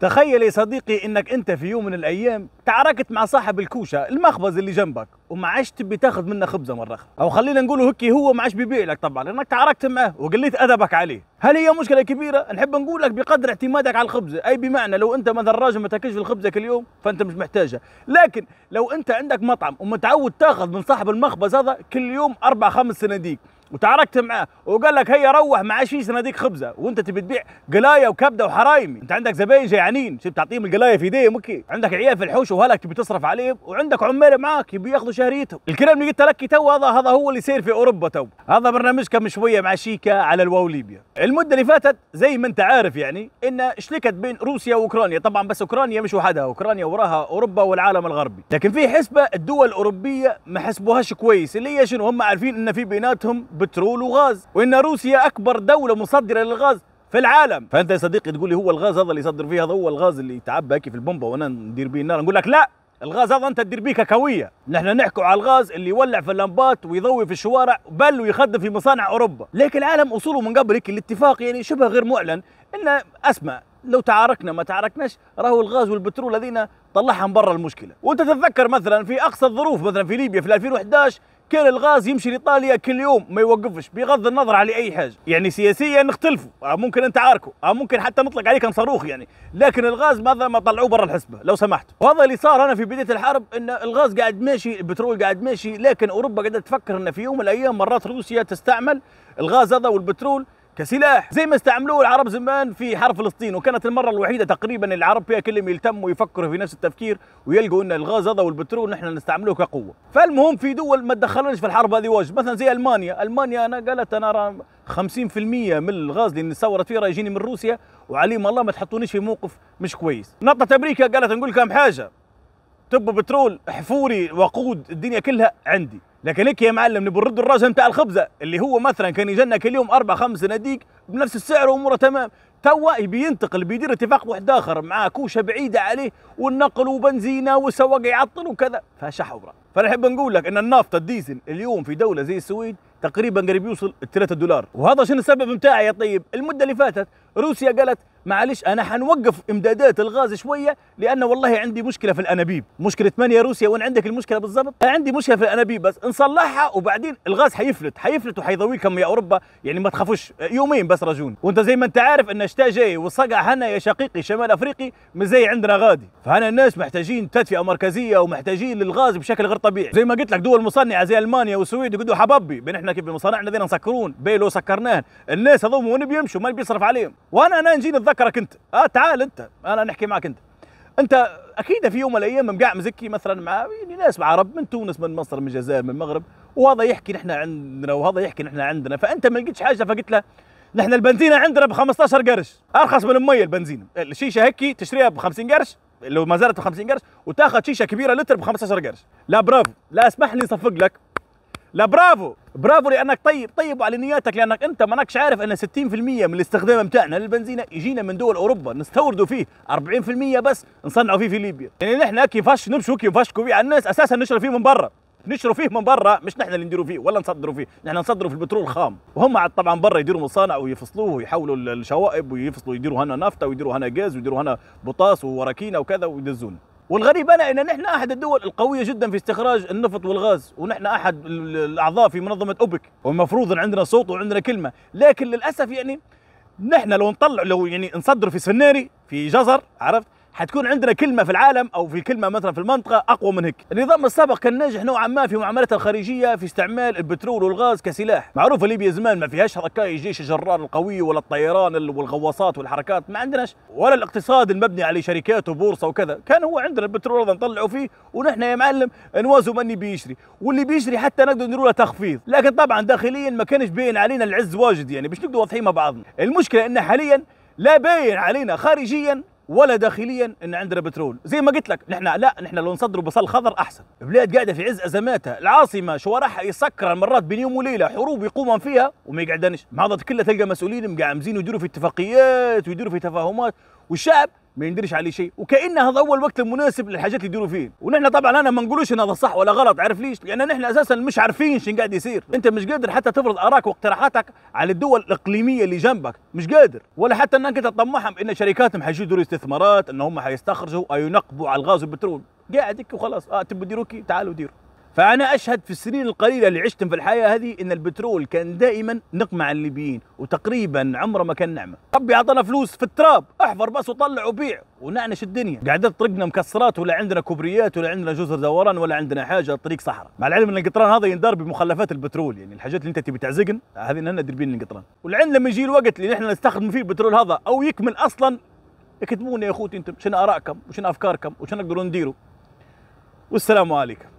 تخيل يا صديقي انك انت في يوم من الايام تعاركت مع صاحب الكوشه المخبز اللي جنبك وما عادش تبي تاخذ منه خبزه مره اخرى او خلينا نقولوا هكي هو ما عادش بيبيع لك طبعا لانك تعاركت معه وقليت ادبك عليه هل هي مشكله كبيره نحب نقول لك بقدر اعتمادك على الخبزه اي بمعنى لو انت مثلا راجل ما تاكلش الخبزه كل يوم فانت مش محتاجها لكن لو انت عندك مطعم ومتعود تاخذ من صاحب المخبز هذا كل يوم اربع خمس صناديق وتعاركت معاه وقال لك هيا روح معاش في صناديق خبزه وانت تبي تبيع قلايه وكبده وحرايمي انت عندك زباين جيعانين شو تعطيهم القلايه في ايديهم اوكي عندك عيال في الحوش وهلك تبي تصرف عليهم وعندك عمال معاك يبي ياخذوا شهريتهم الكلام اللي قلت لك تو هذا هذا هو اللي يصير في اوروبا تو هذا من شويه مع شيكا على الواو ليبيا المده اللي فاتت زي ما انت عارف يعني ان شلكت بين روسيا واوكرانيا طبعا بس اوكرانيا مش وحدها اوكرانيا وراها اوروبا والعالم الغربي لكن في حسبه الدول الاوروبيه ما حسبوهاش كويس اللي هي شنو هم عارفين ان في بيناتهم بترول وغاز وان روسيا اكبر دوله مصدره للغاز في العالم فانت يا صديقي تقول لي هو الغاز هذا اللي يصدر فيه هذا هو الغاز اللي يتعبى هيك في البومبه وانا ندير بيه النار نقول لك لا الغاز هذا انت تدير بيه ككويه نحن نحكوا على الغاز اللي يولع في اللمبات ويضوي في الشوارع بل ويخدم في مصانع اوروبا لكن العالم اصوله من قبل هيك الاتفاق يعني شبه غير معلن ان اسمع لو تعاركنا ما تعاركناش راهو الغاز والبترول هذينا طلعهم برا المشكله وانت تتذكر مثلا في اقصى الظروف مثلا في ليبيا في 2011 كان الغاز يمشي لايطاليا كل يوم ما يوقفش بغض النظر على اي حاجه يعني سياسيا نختلفوا آه، ممكن انت عاركوا آه، ممكن حتى نطلق عليك صاروخ يعني لكن الغاز ماذا ما طلعوه برا الحسبه لو سمحت وهذا اللي صار انا في بدايه الحرب ان الغاز قاعد ماشي البترول قاعد ماشي لكن اوروبا قاعده تفكر ان في يوم من الايام مرات روسيا تستعمل الغاز هذا والبترول كسلاح زي ما استعملوه العرب زمان في حرب فلسطين وكانت المره الوحيده تقريبا العرب فيها كلهم يلتموا ويفكروا في نفس التفكير ويلقوا ان الغاز هذا والبترول نحن نستعملوه كقوه فالمهم في دول ما تدخلناش في الحرب هذه واجب مثلا زي المانيا المانيا انا قالت انا 50% من الغاز اللي صورت فيه يجيني من روسيا وعليم الله ما تحطونيش في موقف مش كويس نطت امريكا قالت نقول لكم حاجه تبوا بترول حفوري وقود الدنيا كلها عندي لكن لك يا معلم نبي نرد الراجل نتاع الخبزه اللي هو مثلا كان يجنك كل يوم اربع خمس صناديق بنفس السعر واموره تمام توا يبي ينتقل بيدير اتفاق واحد اخر مع كوشه بعيده عليه والنقل وبنزينه والسواق يعطل وكذا فشح حبره فانا احب نقول لك ان النفط الديزل اليوم في دوله زي السويد تقريبا قريب يوصل 3 دولار وهذا شنو السبب نتاعه يا طيب المده اللي فاتت روسيا قالت معلش انا حنوقف امدادات الغاز شويه لانه والله عندي مشكله في الانابيب مشكله من يا روسيا وين عندك المشكله بالضبط انا عندي مشكله في الانابيب بس نصلحها وبعدين الغاز حيفلت حيفلت وحيضويكم يا اوروبا يعني ما تخافوش يومين بس رجون وانت زي ما انت عارف ان الشتاء جاي والصقع هنا يا شقيقي شمال افريقي زي عندنا غادي فهنا الناس محتاجين تدفئه مركزيه ومحتاجين للغاز بشكل غير طبيعي زي ما قلت لك دول مصنعه زي المانيا والسويد يقولوا حبابي بين احنا كيف مصانعنا ذينا نسكرون بيلو سكرناه الناس هذوم وين بيمشوا ما بيصرف عليهم وانا انا نجي نتذكرك انت اه تعال انت انا نحكي معك انت انت اكيد في يوم من الايام مقاع مزكي مثلا مع يعني ناس مع عرب من تونس من مصر من الجزائر من المغرب وهذا يحكي نحن عندنا وهذا يحكي نحن عندنا فانت ما لقيتش حاجه فقلت له نحن البنزينه عندنا ب 15 قرش ارخص من الميه البنزين الشيشه هيك تشتريها ب 50 قرش لو ما زالت ب 50 قرش وتاخذ شيشه كبيره لتر ب 15 قرش لا برافو لا اسمح لي صفق لك لا برافو برافو لانك طيب طيب على نياتك لانك انت ما انكش عارف ان 60% من الاستخدام بتاعنا للبنزينه يجينا من دول اوروبا نستورده فيه 40% بس نصنعه فيه في ليبيا يعني نحن كيفاش نمشوا كيفاش بيه على الناس اساسا نشرب فيه من برا نشروا فيه من برا مش نحن اللي نديروا فيه ولا نصدروا فيه نحن نصدروا في البترول الخام وهم عاد طبعا برا يديروا مصانع ويفصلوه ويحولوا الشوائب ويفصلوا يديروا هنا نفطه ويديروا هنا غاز ويديروا هنا بوطاس ووراكينه وكذا ويدزونه والغريب انا ان نحن احد الدول القويه جدا في استخراج النفط والغاز ونحن احد الاعضاء في منظمه اوبك والمفروض ان عندنا صوت وعندنا كلمه لكن للاسف يعني نحن لو نطلع لو يعني نصدر في سناري في جزر عرفت حتكون عندنا كلمه في العالم او في كلمه مثلا في المنطقه اقوى من هيك النظام السابق كان ناجح نوعا ما في معاملته الخارجيه في استعمال البترول والغاز كسلاح معروفه ليبيا زمان ما فيهاش ركائي جيش الجرار القوي ولا الطيران والغواصات والحركات ما عندناش ولا الاقتصاد المبني على شركات وبورصه وكذا كان هو عندنا البترول هذا نطلعوا فيه ونحن يا معلم نوازوا من بيشري واللي بيشري حتى نقدر نديروا له تخفيض لكن طبعا داخليا ما كانش باين علينا العز واجد يعني باش نقدر واضحين مع بعضنا المشكله ان حاليا لا باين علينا خارجيا ولا داخليا ان عندنا بترول زي ما قلت لك نحن لا نحن لو نصدروا بصل خضر احسن بلاد قاعده في عز ازماتها العاصمه شوارعها يسكر مرات بين يوم وليله حروب يقومون فيها وما يقعدنش ما هذا كله تلقى مسؤولين مقعمزين ويديروا في اتفاقيات ويديروا في تفاهمات والشعب ما يندرش عليه شيء وكان هذا اول وقت المناسب للحاجات اللي يديروا فيه ونحن طبعا انا ما نقولوش ان هذا صح ولا غلط عارف ليش لان نحن اساسا مش عارفين شنو قاعد يصير انت مش قادر حتى تفرض ارائك واقتراحاتك على الدول الاقليميه اللي جنبك مش قادر ولا حتى انك تطمعهم ان شركاتهم حيجوا استثمارات ان هم حيستخرجوا او ينقبوا على الغاز والبترول قاعد هيك وخلاص اه تبوا ديروا كي تعالوا ديروا فأنا أشهد في السنين القليلة اللي عشتهم في الحياة هذه إن البترول كان دائما نقمة على الليبيين وتقريبا عمره ما كان نعمة ربي أعطانا فلوس في التراب احفر بس وطلع وبيع ونعنش الدنيا قعدت طريقنا مكسرات ولا عندنا كوبريات ولا عندنا جزر دوران ولا عندنا حاجة طريق صحراء مع العلم أن القطران هذا يندار بمخلفات البترول يعني الحاجات اللي أنت تبي تعزقن هذه نحن دربين القطران والعين لما يجي الوقت اللي نحن نستخدم فيه البترول هذا أو يكمل أصلا اكتبونا يا أخوتي أنتم شنو آرائكم وشنو أفكاركم وشنو نقدروا نديروا والسلام عليكم